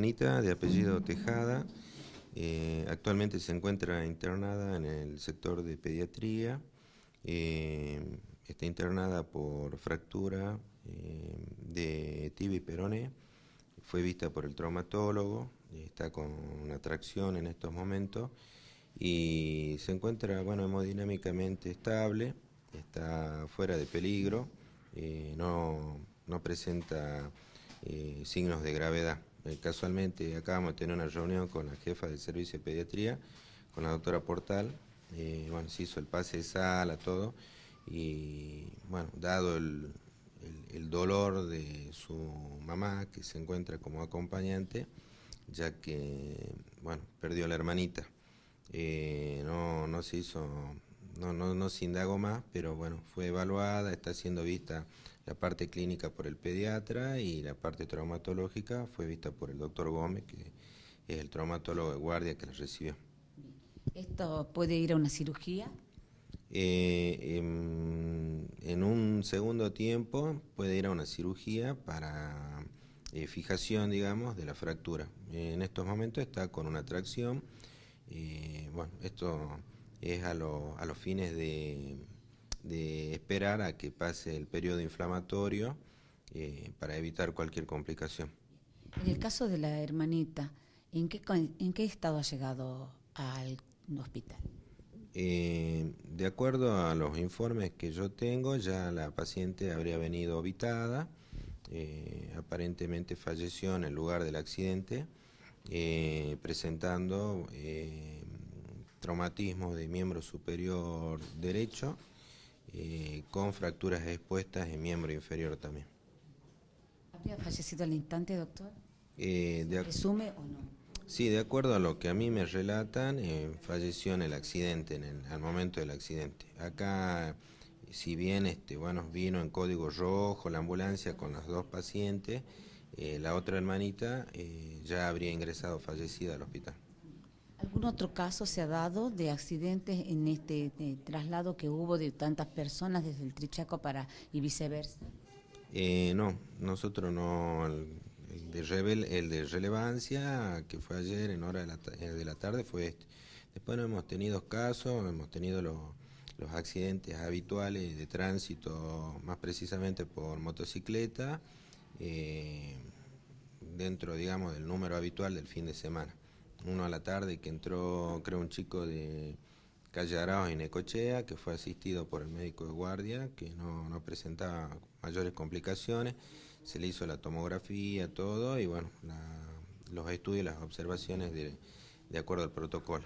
de apellido Tejada, eh, actualmente se encuentra internada en el sector de pediatría. Eh, está internada por fractura eh, de tibia y peroné. Fue vista por el traumatólogo. Está con una tracción en estos momentos y se encuentra bueno hemodinámicamente estable. Está fuera de peligro. no presenta signos de gravedad. Eh, casualmente acabamos de tener una reunión con la jefa del servicio de pediatría, con la doctora Portal, eh, bueno, se hizo el pase de sala, todo, y bueno, dado el, dolor de su mamá, que se encuentra como acompañante, ya que, bueno, perdió a la hermanita, eh, no, no se hizo no, no, no se más, pero bueno, fue evaluada, está siendo vista la parte clínica por el pediatra y la parte traumatológica fue vista por el doctor Gómez, que es el traumatólogo de guardia que la recibió. ¿Esto puede ir a una cirugía? Eh, em, en, un segundo tiempo puede ir a una cirugía para eh, fijación, digamos, de la fractura. en estos momentos está con una tracción. Eh, bueno, esto es a, a los fines de, esperar a que pase el periodo inflamatorio eh, para evitar cualquier complicación. En el caso de la hermanita, ¿en qué, estado ha llegado al hospital? Eh, de acuerdo a los informes que yo tengo, ya la paciente habría venido habitada, eh, aparentemente falleció en el lugar del accidente, presentando traumatismo de miembro superior derecho, eh, con fracturas expuestas en miembro inferior también. ¿Habría fallecido al instante, doctor? Eh, o no? Sí, de acuerdo a lo que a mí me relatan, eh, falleció en el accidente, en el, al momento del accidente. Acá, si bien este, bueno, vino en código rojo la ambulancia con las dos pacientes, eh, la otra hermanita ya habría ingresado fallecida al hospital. ¿Algún otro caso se ha dado de accidentes en este eh, traslado que hubo de tantas personas desde el Trichaco para y viceversa? Eh, no, nosotros no. El, de rebel el de relevancia que fue ayer en hora de la, eh, de la tarde fue este. Después no hemos tenido casos, hemos tenido los, los accidentes habituales de tránsito, más precisamente por motocicleta, dentro, digamos, del número habitual del fin de semana uno a la tarde, que entró, creo, un chico de calle Araos y Necochea, que fue asistido por el médico de guardia, que no, presentaba mayores complicaciones. Se le hizo la tomografía, todo, y bueno, los estudios, las observaciones de, de acuerdo al protocolo.